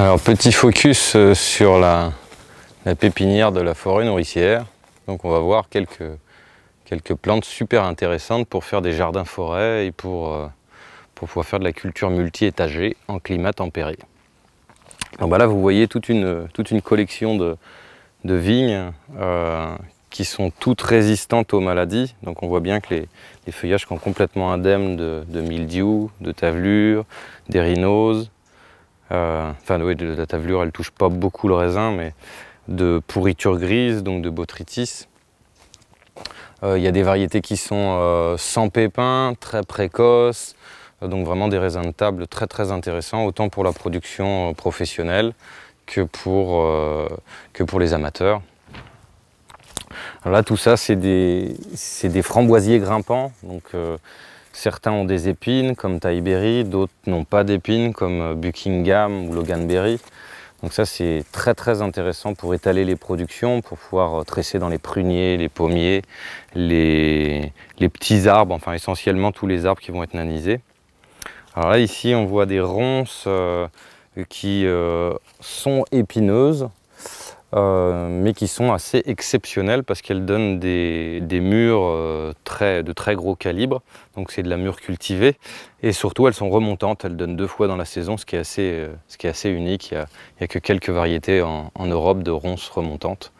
Alors petit focus euh, sur la, pépinière de la forêt nourricière. Donc on va voir quelques, plantes super intéressantes pour faire des jardins forêts et pour, euh, pouvoir faire de la culture multi-étagée en climat tempéré. là vous voyez toute une, collection de, vignes euh, qui sont toutes résistantes aux maladies. Donc on voit bien que les, feuillages sont complètement indemnes de, de mildiou, de tavelure, des euh, enfin, de la tavelure, elle touche pas beaucoup le raisin, mais de pourriture grise, donc de botrytis. Euh, il y a des variétés qui sont euh, sans pépins, très précoces, donc vraiment des raisins de table très très intéressants, autant pour la production professionnelle que pour, que pour les amateurs. Alors là, tout ça, c'est des, des, framboisiers grimpants. Donc, Certains ont des épines comme Taïberry, d'autres n'ont pas d'épines comme euh, Buckingham ou Loganberry. Donc ça c'est très très intéressant pour étaler les productions, pour pouvoir euh, tresser dans les pruniers, les pommiers, les, petits arbres, enfin essentiellement tous les arbres qui vont être nanisés. Alors là ici on voit des ronces euh, qui sont épineuses, euh, mais qui sont assez exceptionnelles parce qu'elles donnent des, murs euh, très, de très gros calibre, donc c'est de la mur cultivée, et surtout elles sont remontantes, elles donnent deux fois dans la saison, ce qui est assez, euh, ce qui est assez unique, il n'y a, que quelques variétés en, Europe de ronces remontantes.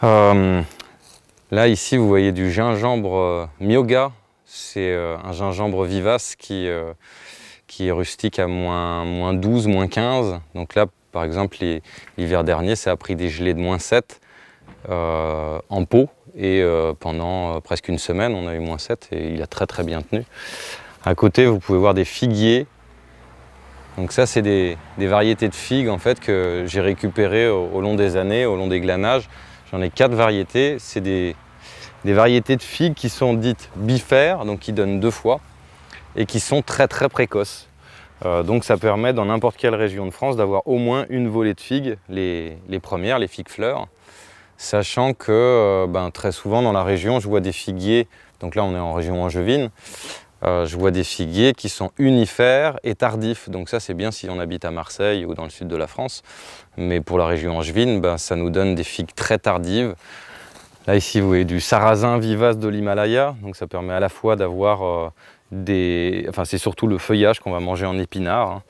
là ici vous voyez du gingembre myoga, c'est un gingembre vivace qui qui est rustique à moins, moins 12, moins 15. Donc là, par exemple, l'hiver dernier, ça a pris des gelées de moins 7 euh, en pot et euh, pendant euh, presque une semaine, on a eu moins 7 et il a très très bien tenu. À côté, vous pouvez voir des figuiers. Donc ça, c'est des, variétés de figues en fait que j'ai récupérées au, long des années, au long des glanages. J'en ai quatre variétés. C'est des, des variétés de figues qui sont dites bifères, donc qui donnent deux fois, et qui sont très très précoces. Euh, donc ça permet dans n'importe quelle région de France d'avoir au moins une volée de figues, les, premières, les figues fleurs. Sachant que euh, ben, très souvent dans la région, je vois des figuiers, donc là on est en région angevine, euh, je vois des figuiers qui sont unifères et tardifs. Donc ça c'est bien si on habite à Marseille ou dans le sud de la France. Mais pour la région angevine, ben, ça nous donne des figues très tardives. Là ici vous voyez du sarrasin vivace de l'Himalaya, donc ça permet à la fois d'avoir c'est surtout le feuillage qu'on va manger en épinard. Hein.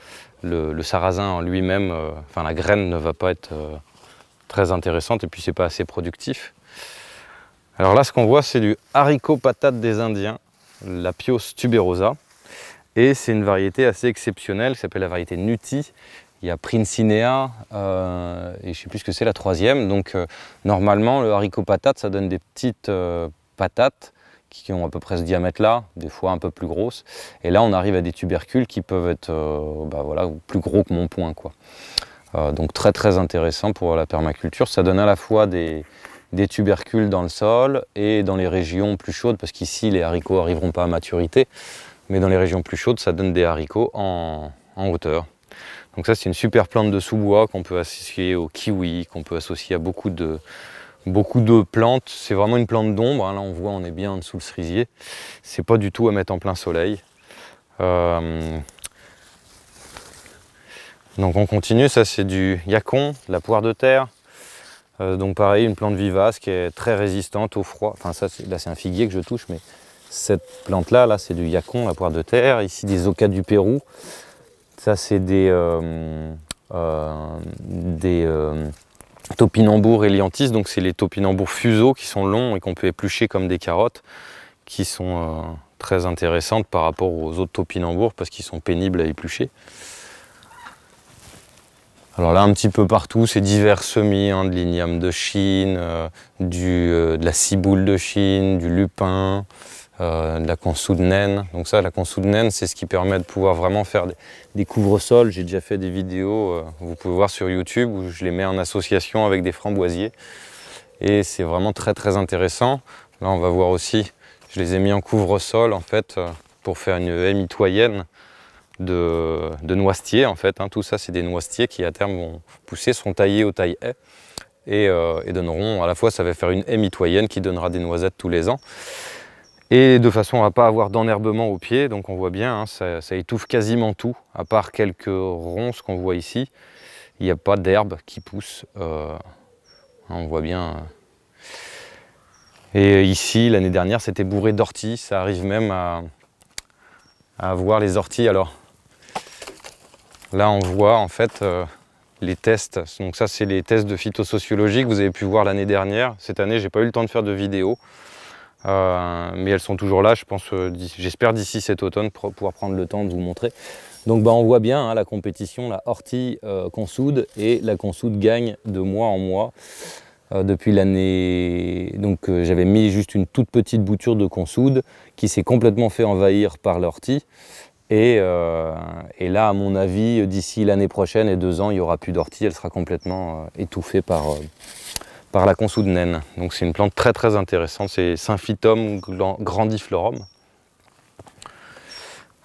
Le, sarrasin en lui-même, euh, enfin la graine ne va pas être euh, très intéressante et puis c'est pas assez productif. Alors là, ce qu'on voit, c'est du haricot patate des Indiens, la Pios tuberosa. Et c'est une variété assez exceptionnelle qui s'appelle la variété Nuti. Il y a Princinea euh, et je sais plus ce que c'est la troisième. Donc normalement, le haricot patate, ça donne des petites patates qui ont à peu près ce diamètre-là, des fois un peu plus grosses. Et là, on arrive à des tubercules qui peuvent être euh, bah voilà, plus gros que mon poing. Quoi. Euh, donc très très intéressant pour la permaculture. Ça donne à la fois des, tubercules dans le sol et dans les régions plus chaudes, parce qu'ici, les haricots n'arriveront pas à maturité, mais dans les régions plus chaudes, ça donne des haricots en, en hauteur. Donc ça, c'est une super plante de sous-bois qu'on peut associer au kiwi, qu'on peut associer à beaucoup de, beaucoup de plantes. C'est vraiment une plante d'ombre. Hein. Là, on voit, on est bien en dessous le cerisier. C'est pas du tout à mettre en plein soleil. Euh, donc on continue. Ça, c'est du yacon, de la poire de terre. Euh, donc pareil, une plante vivace qui est très résistante au froid. Enfin, ça, là, c'est un figuier que je touche, mais cette plante-là, là, c'est du yacon, la poire de terre. Ici, des ocas du Pérou. Ça, c'est des... Euh, des topinambour et liantis, donc c'est les topinambours fuseaux qui sont longs et qu'on peut éplucher comme des carottes, qui sont euh, très intéressantes par rapport aux autres topinambours parce qu'ils sont pénibles à éplucher. Alors là, un petit peu partout, c'est divers semis, hein, de l'igname de Chine, euh, euh, de la ciboule de Chine, du lupin, euh, de la consoude naine. Donc ça, la consoude naine, c'est ce qui permet de pouvoir vraiment faire des, des couvre-sols. J'ai déjà fait des vidéos, euh, vous pouvez voir sur YouTube, où je les mets en association avec des framboisiers. Et c'est vraiment très très intéressant. Là, on va voir aussi, je les ai mis en couvre-sol, en fait, euh, pour faire une haie mitoyenne de, noisetiers, en fait. Hein. Tout ça, c'est des noisetiers qui, à terme, vont pousser, sont taillés au taille haies. Et, et, donneront, à la fois ça va faire une haie mitoyenne qui donnera des noisettes tous les ans et de façon à ne pas avoir d'enherbement au pied, donc on voit bien, hein, ça, étouffe quasiment tout, à part quelques ronces qu'on voit ici, il n'y a pas d'herbe qui pousse, euh, on voit bien. Euh. Et ici, l'année dernière, c'était bourré d'orties, ça arrive même à, avoir les orties. Alors là, on voit en fait euh, les tests, donc ça c'est les tests de phytosociologie que vous avez pu voir l'année dernière, cette année, j'ai pas eu le temps de faire de vidéo, euh, mais elles sont toujours là, je pense, euh, j'espère d'ici cet automne pouvoir prendre le temps de vous montrer. Donc bah, on voit bien hein, la compétition, la ortie euh, consoude et la consoude gagne de mois en mois. depuis l'année, donc j'avais mis juste une toute petite bouture de consoude qui s'est complètement fait envahir par l'ortie. Et, et, là, à mon avis, d'ici l'année prochaine et deux ans, il n'y aura plus d'ortie, elle sera complètement étouffée par, la consoude naine. Donc c'est une plante très très intéressante, c'est Symphytum grandiflorum.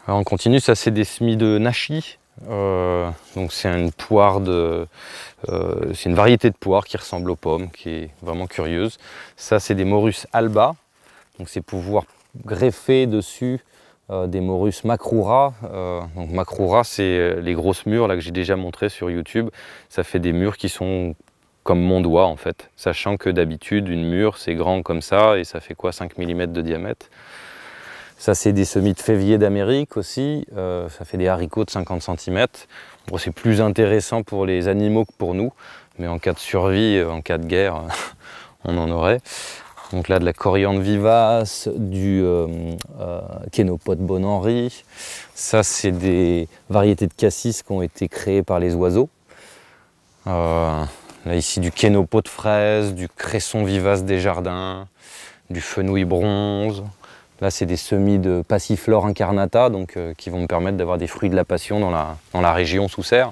Alors on continue, ça c'est des semis de nashi. Euh, donc c'est une poire de, euh, c'est une variété de poire qui ressemble aux pommes, qui est vraiment curieuse. Ça c'est des Morus alba, donc c'est pouvoir greffer dessus euh, des Morus macroura. donc macroura c'est les grosses murs là que j'ai déjà montré sur YouTube. Ça fait des murs qui sont comme mon doigt en fait, sachant que d'habitude une mûre c'est grand comme ça et ça fait quoi 5 mm de diamètre. Ça c'est des semis de février d'Amérique aussi, euh, ça fait des haricots de 50 cm. c'est plus intéressant pour les animaux que pour nous, mais en cas de survie, euh, en cas de guerre, on en aurait. Donc là de la coriandre vivace, du euh, euh bon Henri. Ça c'est des variétés de cassis qui ont été créées par les oiseaux. Là, euh, ici, du kénopo de fraises, du cresson vivace des jardins, du fenouil bronze. Là, c'est des semis de passiflore incarnata, donc euh, qui vont me permettre d'avoir des fruits de la passion dans la, dans la région sous serre.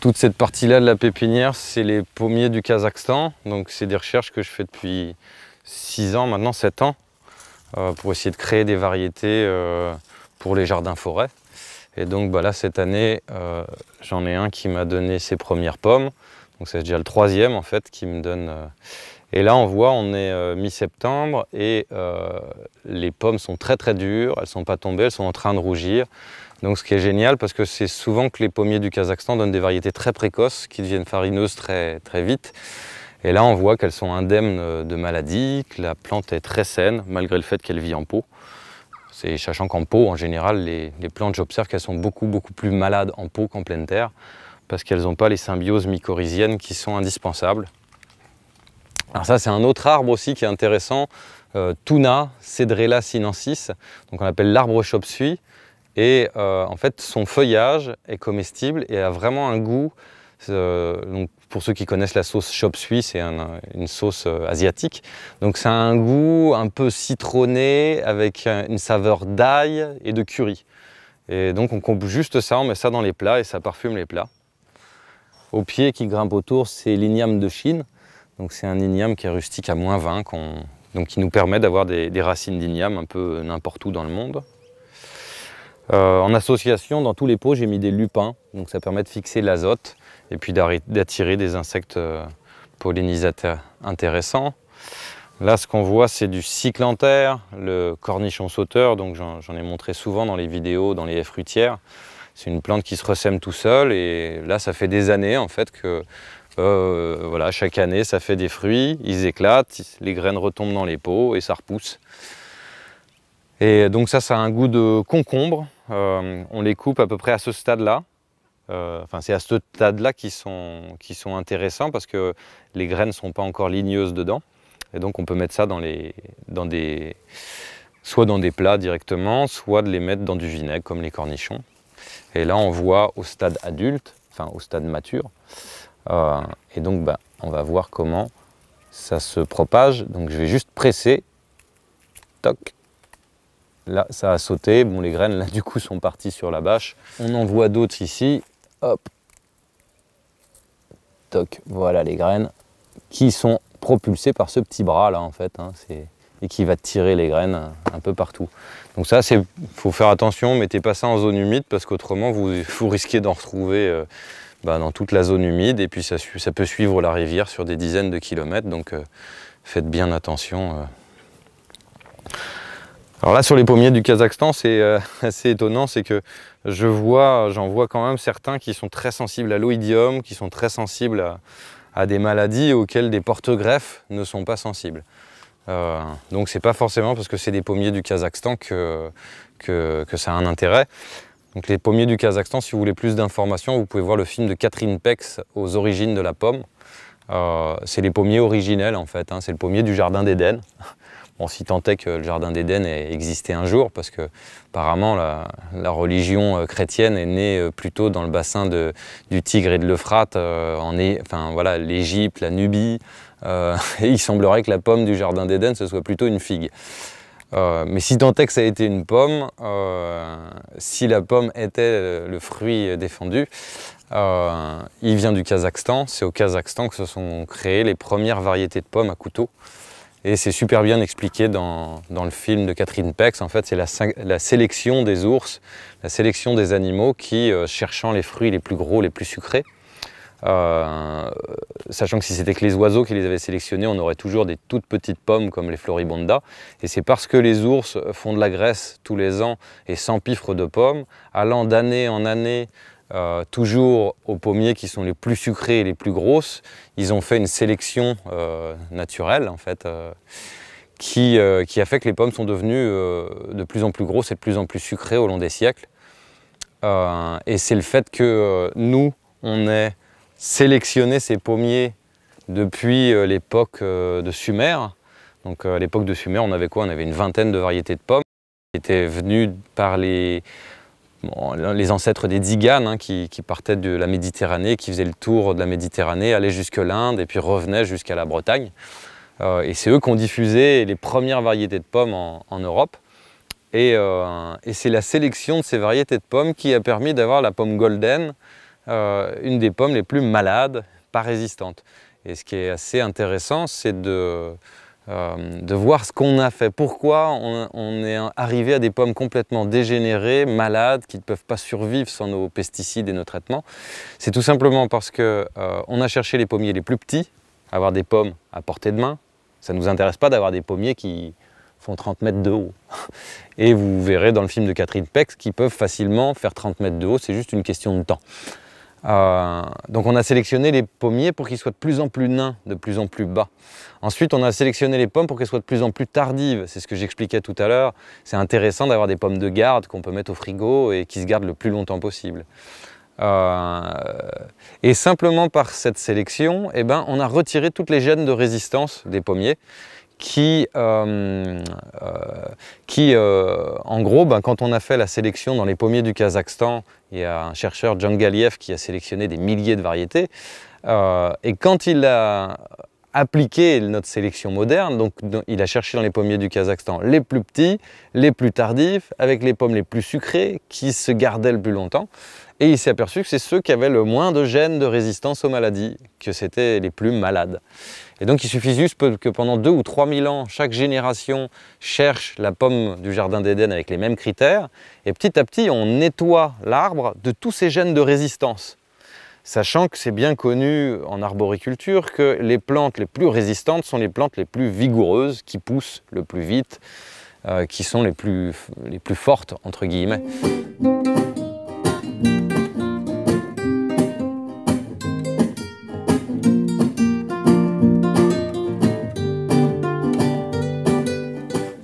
Toute cette partie-là de la pépinière, c'est les pommiers du Kazakhstan. Donc, c'est des recherches que je fais depuis 6 ans, maintenant 7 ans, euh, pour essayer de créer des variétés pour les jardins forêts. Et donc bah cette année, euh, j'en ai un qui m'a donné ses premières pommes. Donc c'est déjà le troisième en fait qui me donne. Euh, et là, on voit, on est euh, mi-septembre et les pommes sont très très dures, elles ne sont pas tombées, elles sont en train de rougir. Donc ce qui est génial parce que c'est souvent que les pommiers du Kazakhstan donnent des variétés très précoces qui deviennent farineuses très, très vite. Et là, on voit qu'elles sont indemnes de maladies, que la plante est très saine malgré le fait qu'elle vit en pot. C'est sachant qu'en pot, en général, les, plantes, j'observe qu'elles sont beaucoup, beaucoup plus malades en pot qu'en pleine terre, parce qu'elles n'ont pas les symbioses mycorhiziennes qui sont indispensables. Alors ça, c'est un autre arbre aussi qui est intéressant, euh, Tuna cedrella sinensis, donc on appelle l'arbre chopsui. Et euh, en fait, son feuillage est comestible et a vraiment un goût euh, donc pour ceux qui connaissent la sauce chop suisse, c'est une sauce euh, asiatique. Donc ça a un goût un peu citronné avec euh, une saveur d'ail et de curry. Et donc on coupe juste ça, on met ça dans les plats et ça parfume les plats. Au pied qui grimpe autour, c'est l'igname de Chine. Donc c'est un igname qui est rustique à moins 20, donc qui nous permet d'avoir des, racines d'igname un peu n'importe où dans le monde. en association, dans tous les pots, j'ai mis des lupins, donc ça permet de fixer l'azote et puis d'attirer des insectes euh, pollinisateurs intéressants. Là, ce qu'on voit, c'est du cyclanthère, le cornichon sauteur, donc j'en ai montré souvent dans les vidéos, dans les fruitières. C'est une plante qui se ressème tout seul et là, ça fait des années en fait que euh, voilà, chaque année, ça fait des fruits, ils éclatent, les graines retombent dans les pots et ça repousse. Et donc ça, ça a un goût de concombre. Euh, on les coupe à peu près à ce stade-là. Euh, c'est à ce stade-là qu'ils sont, intéressants parce que les graines ne sont pas encore ligneuses dedans. Et donc on peut mettre ça dans, des, soit dans des plats directement, soit de les mettre dans du vinaigre comme les cornichons. Et là on voit au stade adulte, enfin au stade mature. Euh, et donc bah, on va voir comment ça se propage. Donc je vais juste presser. Toc. Là ça a sauté. Bon les graines là du coup sont parties sur la bâche. On en voit d'autres ici. Hop. Toc, voilà les graines qui sont propulsées par ce petit bras là en fait. Hein, et qui va tirer les graines euh, un peu partout. Donc ça, c'est faut faire attention, mettez pas ça en zone humide parce qu'autrement vous, vous, risquez d'en retrouver euh, bah, dans toute la zone humide et puis ça, peut suivre la rivière sur des dizaines de kilomètres. Donc euh, faites bien attention. Alors là, sur les pommiers du Kazakhstan, c'est euh, assez étonnant, c'est que je vois, j'en vois quand même certains qui sont très sensibles à l'oïdium, qui sont très sensibles à, des maladies auxquelles des porte-greffes ne sont pas sensibles. Euh, donc c'est pas forcément parce que c'est des pommiers du Kazakhstan que, ça a un intérêt. Donc les pommiers du Kazakhstan, si vous voulez plus d'informations, vous pouvez voir le film de Catherine Pex aux origines de la pomme. Euh, c'est les pommiers originels en fait, hein. c'est le pommier du jardin d'Éden. On si tant que euh, le Jardin d'Éden ait existé un jour, parce que apparemment la, religion euh, chrétienne est née euh, plutôt dans le bassin du Tigre et de l'Euphrate, enfin voilà, l'Égypte, la Nubie, et il semblerait que la pomme du Jardin d'Éden, ce soit plutôt une figue. mais si tant est que ça a été une pomme, si la pomme était le fruit défendu, il vient du Kazakhstan. C'est au Kazakhstan que se sont créées les premières variétés de pommes à couteau. Et c'est super bien expliqué dans, le film de Catherine Pex. En fait, c'est la, sélection des ours, la sélection des animaux qui, euh, cherchant les fruits les plus gros, les plus sucrés, euh, sachant que si c'était que les oiseaux qui les avaient sélectionnés, on aurait toujours des toutes petites pommes comme les floribonda. Et c'est parce que les ours font de la graisse tous les ans et s'empiffrent de pommes, allant d'année en année euh, toujours aux pommiers qui sont les plus sucrés et les plus grosses, ils ont fait une sélection euh, naturelle en fait, euh, qui, qui, a fait que les pommes sont devenues de plus en plus grosses et de plus en plus sucrées au long des siècles. et c'est le fait que nous, on ait sélectionné ces pommiers depuis l'époque de Sumer. Donc à l'époque de Sumer, on avait quoi On avait une vingtaine de variétés de pommes qui étaient venues par les les ancêtres des Tziganes hein, qui, partaient de la Méditerranée, qui faisaient le tour de la Méditerranée, allaient jusque l'Inde et puis revenaient jusqu'à la Bretagne. Euh, et c'est eux qui ont diffusé les premières variétés de pommes en, Europe. Euh, et, c'est la sélection de ces variétés de pommes qui a permis d'avoir la pomme golden, euh, une des pommes les plus malades, pas résistantes. Et ce qui est assez intéressant, c'est de, euh, de voir ce qu'on a fait, pourquoi on, est arrivé à des pommes complètement dégénérées, malades, qui ne peuvent pas survivre sans nos pesticides et nos traitements. C'est tout simplement parce qu'on euh, a cherché les pommiers les plus petits, avoir des pommes à portée de main. Ça ne nous intéresse pas d'avoir des pommiers qui font 30 mètres de haut. Et vous verrez dans le film de Catherine Peck qu'ils peuvent facilement faire 30 mètres de haut, c'est juste une question de temps. Euh, donc on a sélectionné les pommiers pour qu'ils soient de plus en plus nains, de plus en plus bas. Ensuite, on a sélectionné les pommes pour qu'elles soient de plus en plus tardives. C'est ce que j'expliquais tout à l'heure. C'est intéressant d'avoir des pommes de garde qu'on peut mettre au frigo et qui se gardent le plus longtemps possible. Euh, et simplement par cette sélection, eh ben, on a retiré toutes les gènes de résistance des pommiers qui, euh, euh, euh, en gros, ben, quand on a fait la sélection dans les pommiers du Kazakhstan, il y a un chercheur, John Galiev, qui a sélectionné des milliers de variétés, et quand il a appliqué notre sélection moderne, donc il a cherché dans les pommiers du Kazakhstan les plus petits, les plus tardifs, avec les pommes les plus sucrées, qui se gardaient le plus longtemps, et il s'est aperçu que c'est ceux qui avaient le moins de gènes de résistance aux maladies, que c'était les plus malades. Et donc il suffit juste que pendant 2 ou 3 000 ans, chaque génération cherche la pomme du Jardin d'Éden avec les mêmes critères, et petit à petit on nettoie l'arbre de tous ces gènes de résistance. Sachant que c'est bien connu en arboriculture que les plantes les plus résistantes sont les plantes les plus vigoureuses, qui poussent le plus vite, euh, qui sont les plus fortes, entre guillemets.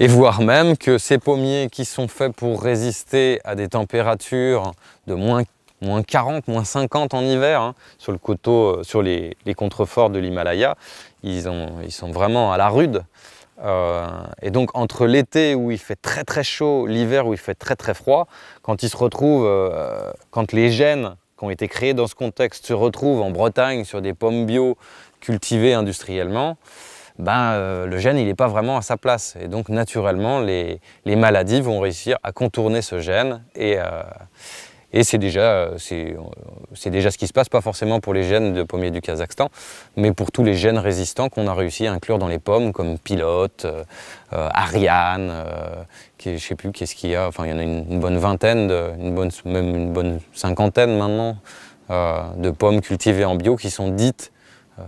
et voire même que ces pommiers qui sont faits pour résister à des températures de moins, 40, moins 50 en hiver, hein, sur le coteau, euh, sur les, contreforts de l'Himalaya, ils, sont vraiment à la rude. Euh, et donc entre l'été où il fait très très chaud, l'hiver où il fait très très froid, quand ils euh, quand les gènes qui ont été créés dans ce contexte se retrouvent en Bretagne sur des pommes bio cultivées industriellement, ben, euh, le gène n'est pas vraiment à sa place. Et donc naturellement, les, les maladies vont réussir à contourner ce gène. Et, euh, et c'est déjà, euh, déjà, ce qui se passe, pas forcément pour les gènes de pommiers du Kazakhstan, mais pour tous les gènes résistants qu'on a réussi à inclure dans les pommes, comme Pilote, Ariane, qui, je sais plus qu'est-ce qu'il y a, enfin il y en a une, bonne vingtaine, une bonne, même une bonne cinquantaine maintenant, de pommes cultivées en bio qui sont dites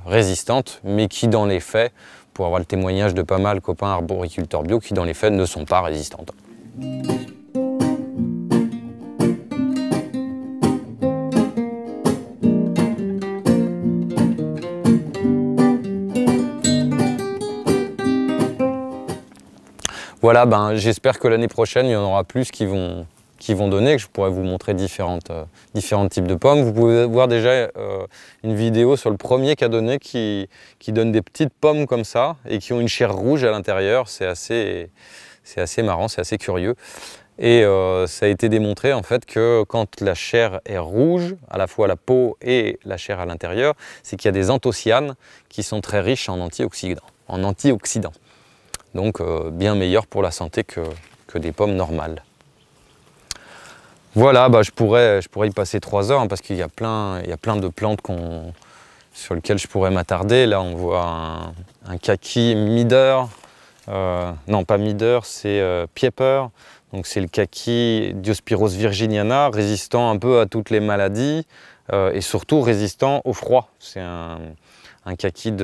résistantes, mais qui dans les faits pour avoir le témoignage de pas mal copains arboriculteurs bio qui, dans les faits, ne sont pas résistantes. Voilà, ben, j'espère que l'année prochaine, il y en aura plus qui vont, qui vont donner, que je pourrais vous montrer différentes, euh, différents types de pommes. Vous pouvez voir déjà euh, une vidéo sur le premier a donné qui, donne des petites pommes comme ça et qui ont une chair rouge à l'intérieur. C'est assez, assez marrant, c'est assez curieux. Et euh, ça a été démontré en fait que quand la chair est rouge, à la fois la peau et la chair à l'intérieur, c'est qu'il y a des anthocyanes qui sont très riches en antioxydants. En antioxydants. Donc bien meilleur pour la santé que des pommes normales. Voilà, bah, je, pourrais, je pourrais y passer trois heures hein, parce qu'il y, a plein, plein de plantes sur lesquelles je pourrais m'attarder. Là, on voit un, kaki midder, euh, non, pas midder, c'est euh, pieper. Donc, c'est le kaki Diospyros virginiana, résistant un peu à toutes les maladies euh, et surtout résistant au froid. C'est un, un kaki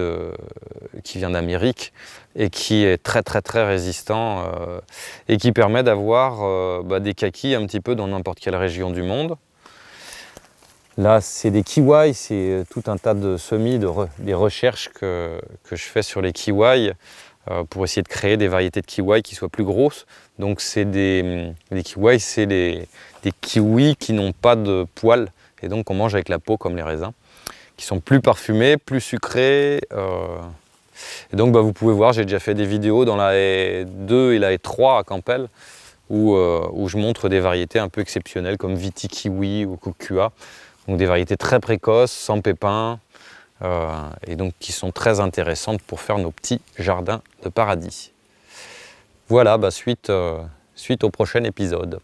qui vient d'Amérique et qui est très très très résistant euh, et qui permet d'avoir euh, bah, des kakis un petit peu dans n'importe quelle région du monde. Là, c'est des kiwis, c'est euh, tout un tas de semis, de des recherches que, je fais sur les kiwis pour essayer de créer des variétés de kiwis qui soient plus grosses. Donc, c'est des, les kiwis, c'est des, des kiwis qui n'ont pas de poils et donc on mange avec la peau comme les raisins qui sont plus parfumés, plus sucrés. Euh. Et donc bah, vous pouvez voir, j'ai déjà fait des vidéos dans la E2 et la E3 à Campbell euh, où, je montre des variétés un peu exceptionnelles comme Viti Kiwi ou Kukua, donc des variétés très précoces, sans pépins, euh, et donc qui sont très intéressantes pour faire nos petits jardins de paradis. Voilà, bah, suite, suite au prochain épisode.